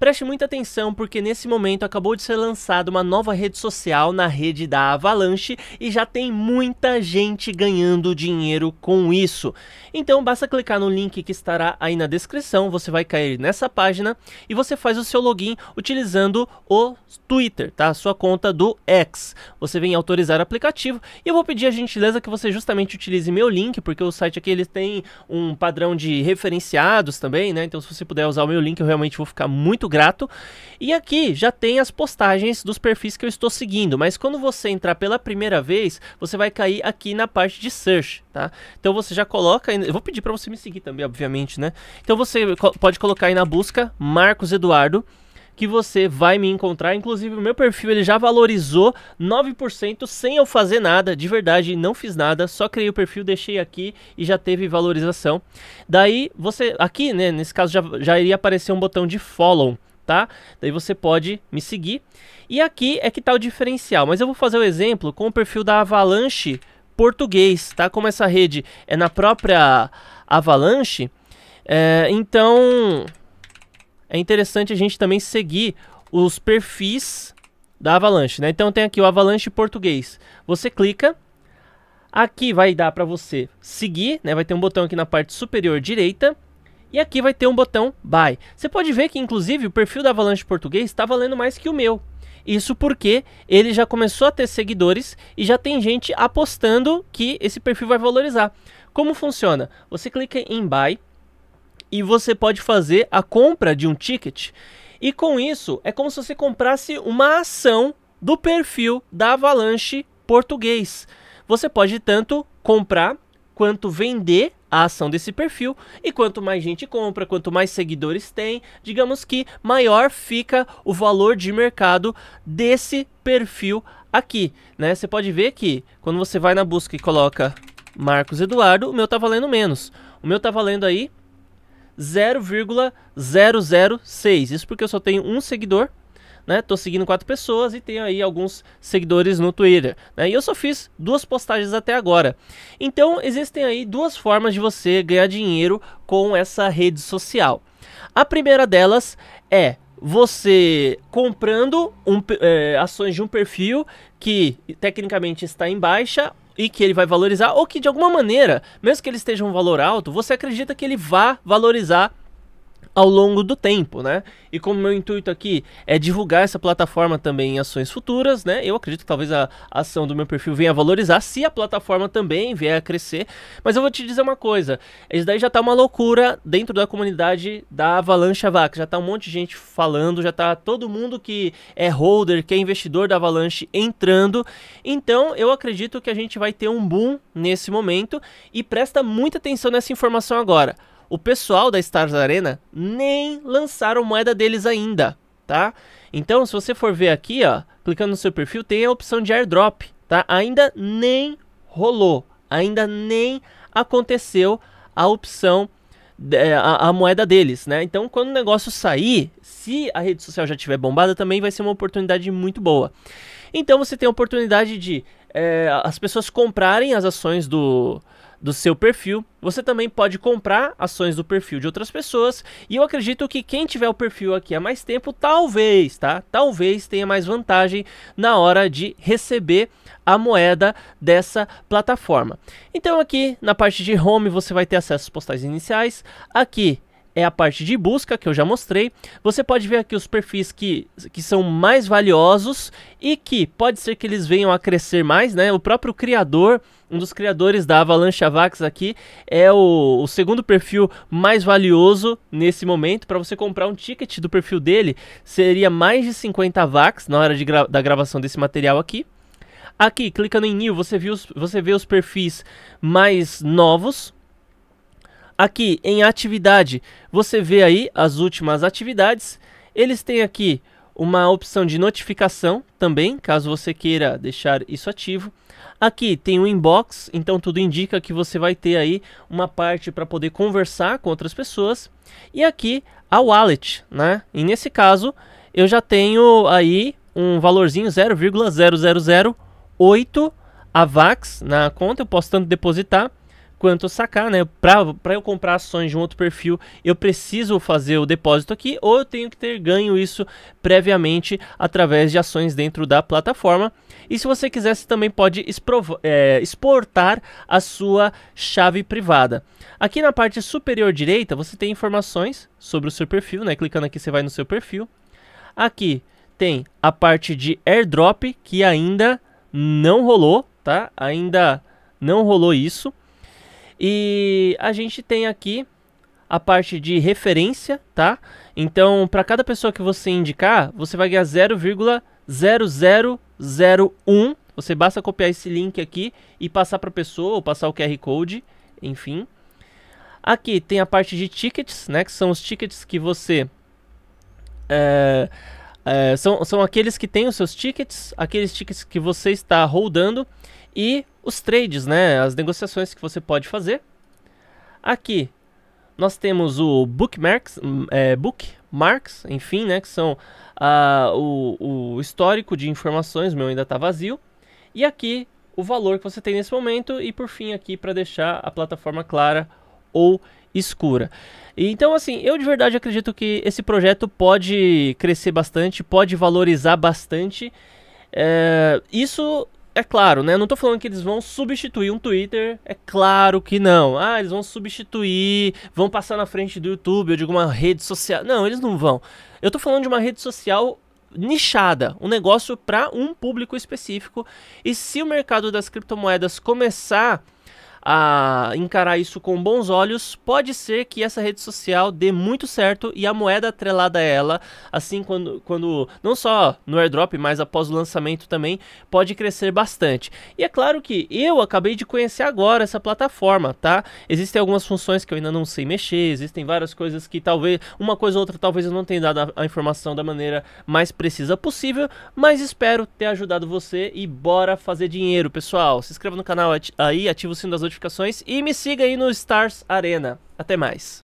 Preste muita atenção porque nesse momento acabou de ser lançada uma nova rede social na rede da Avalanche e já tem muita gente ganhando dinheiro com isso. Então basta clicar no link que estará aí na descrição, você vai cair nessa página e você faz o seu login utilizando o Twitter, tá? A sua conta do X. Você vem autorizar o aplicativo e eu vou pedir a gentileza que você justamente utilize meu link, porque o site aqui ele tem um padrão de referenciados também, né? Então se você puder usar o meu link, eu realmente vou ficar muito grato. E aqui já tem as postagens dos perfis que eu estou seguindo, mas quando você entrar pela primeira vez, você vai cair aqui na parte de search, tá? Então você já coloca, eu vou pedir para você me seguir também, obviamente, né? Então você pode colocar aí na busca Marcos Eduardo que você vai me encontrar. Inclusive, o meu perfil ele já valorizou 9% sem eu fazer nada, de verdade, não fiz nada, só criei o perfil, deixei aqui e já teve valorização. Daí você aqui, né, nesse caso já, já iria aparecer um botão de follow. Tá? Daí você pode me seguir. E aqui é que está o diferencial, mas eu vou fazer o um exemplo com o perfil da Avalanche português, tá? Como essa rede é na própria Avalanche, é, então é interessante a gente também seguir os perfis da Avalanche, né? Então tem aqui o Avalanche português. Você clica, aqui vai dar para você seguir, né? Vai ter um botão aqui na parte superior direita. E aqui vai ter um botão Buy. Você pode ver que, inclusive, o perfil da Avalanche português está valendo mais que o meu. Isso porque ele já começou a ter seguidores e já tem gente apostando que esse perfil vai valorizar. Como funciona? Você clica em Buy e você pode fazer a compra de um ticket. E com isso, é como se você comprasse uma ação do perfil da Avalanche português. Você pode tanto comprar quanto vender a ação desse perfil. E quanto mais gente compra, quanto mais seguidores tem, digamos que maior fica o valor de mercado desse perfil aqui. Né? Você pode ver que quando você vai na busca e coloca Marcos Eduardo, o meu tá valendo menos. O meu tá valendo aí 0,006. Isso porque eu só tenho um seguidor, né? Tô seguindo quatro pessoas e tenho aí alguns seguidores no Twitter. Né? E eu só fiz duas postagens até agora. Então existem aí duas formas de você ganhar dinheiro com essa rede social. A primeira delas é você comprando um, é, ações de um perfil que tecnicamente está em baixa e que ele vai valorizar, ou que de alguma maneira, mesmo que ele esteja um valor alto, você acredita que ele vá valorizar ao longo do tempo, né? E como meu intuito aqui é divulgar essa plataforma também em ações futuras, né? Eu acredito que talvez a ação do meu perfil venha a valorizar se a plataforma também vier a crescer. Mas eu vou te dizer uma coisa, isso daí já tá uma loucura dentro da comunidade da Avalanche Vaca, já tá um monte de gente falando, já tá todo mundo que é holder, que é investidor da Avalanche entrando. Então, eu acredito que a gente vai ter um boom nesse momento e presta muita atenção nessa informação agora o pessoal da Stars Arena nem lançaram moeda deles ainda, tá? Então, se você for ver aqui, ó, clicando no seu perfil, tem a opção de airdrop, tá? Ainda nem rolou, ainda nem aconteceu a opção é, a, a, moeda deles, né? Então, quando o negócio sair, se a rede social já tiver bombada, também vai ser uma oportunidade muito boa. Então, você tem a oportunidade de é, as pessoas comprarem as ações do, do seu perfil. Você também pode comprar ações do perfil de outras pessoas. E eu acredito que quem tiver o perfil aqui há mais tempo, talvez, tá? Talvez tenha mais vantagem na hora de receber a moeda dessa plataforma. Então aqui na parte de home você vai ter acesso às postagens iniciais. Aqui é a parte de busca que eu já mostrei. Você pode ver aqui os perfis que, que são mais valiosos e que pode ser que eles venham a crescer mais, né? O próprio criador, um dos criadores da Avalanche Avax aqui, é o, o segundo perfil mais valioso nesse momento. Para você comprar um ticket do perfil dele, seria mais de 50 VAX na hora de gra da gravação desse material aqui. Aqui, clicando em New, você, viu os, você vê os perfis mais novos, Aqui em atividade, você vê aí as últimas atividades. Eles têm aqui uma opção de notificação também, caso você queira deixar isso ativo. Aqui tem o um inbox, então tudo indica que você vai ter aí uma parte para poder conversar com outras pessoas. E aqui a wallet, né? E nesse caso, eu já tenho aí um valorzinho 0,0008 AVAX na conta, eu posso tanto depositar quanto sacar, né? Para eu comprar ações de um outro perfil, eu preciso fazer o depósito aqui ou eu tenho que ter ganho isso previamente através de ações dentro da plataforma. E se você quiser, você também pode é, exportar a sua chave privada. Aqui na parte superior direita, você tem informações sobre o seu perfil, né? Clicando aqui, você vai no seu perfil. Aqui tem a parte de airdrop que ainda não rolou, tá? Ainda não rolou isso. E a gente tem aqui a parte de referência, tá? Então, para cada pessoa que você indicar, você vai ganhar 0,0001. Você basta copiar esse link aqui e passar para a pessoa, ou passar o QR Code, enfim. Aqui tem a parte de tickets, né? Que são os tickets que você... É é, são, são aqueles que têm os seus tickets, aqueles tickets que você está holdando e os trades, né? As negociações que você pode fazer. Aqui nós temos o bookmarks, é, bookmarks enfim, né? Que são ah, o, o histórico de informações, meu ainda está vazio. E aqui o valor que você tem nesse momento e por fim aqui para deixar a plataforma clara ou escura. Então, assim, eu de verdade acredito que esse projeto pode crescer bastante, pode valorizar bastante. É, isso é claro, né? Não estou falando que eles vão substituir um Twitter, é claro que não. Ah, eles vão substituir, vão passar na frente do YouTube ou de alguma rede social. Não, eles não vão. Eu estou falando de uma rede social nichada, um negócio para um público específico. E se o mercado das criptomoedas começar a encarar isso com bons olhos, pode ser que essa rede social dê muito certo e a moeda atrelada a ela, assim quando, quando não só no airdrop, mas após o lançamento também, pode crescer bastante. E é claro que eu acabei de conhecer agora essa plataforma, tá? Existem algumas funções que eu ainda não sei mexer, existem várias coisas que talvez, uma coisa ou outra, talvez eu não tenha dado a, a informação da maneira mais precisa possível, mas espero ter ajudado você e bora fazer dinheiro, pessoal. Se inscreva no canal aí, ativa o sino das notificações e me siga aí no Stars Arena. Até mais.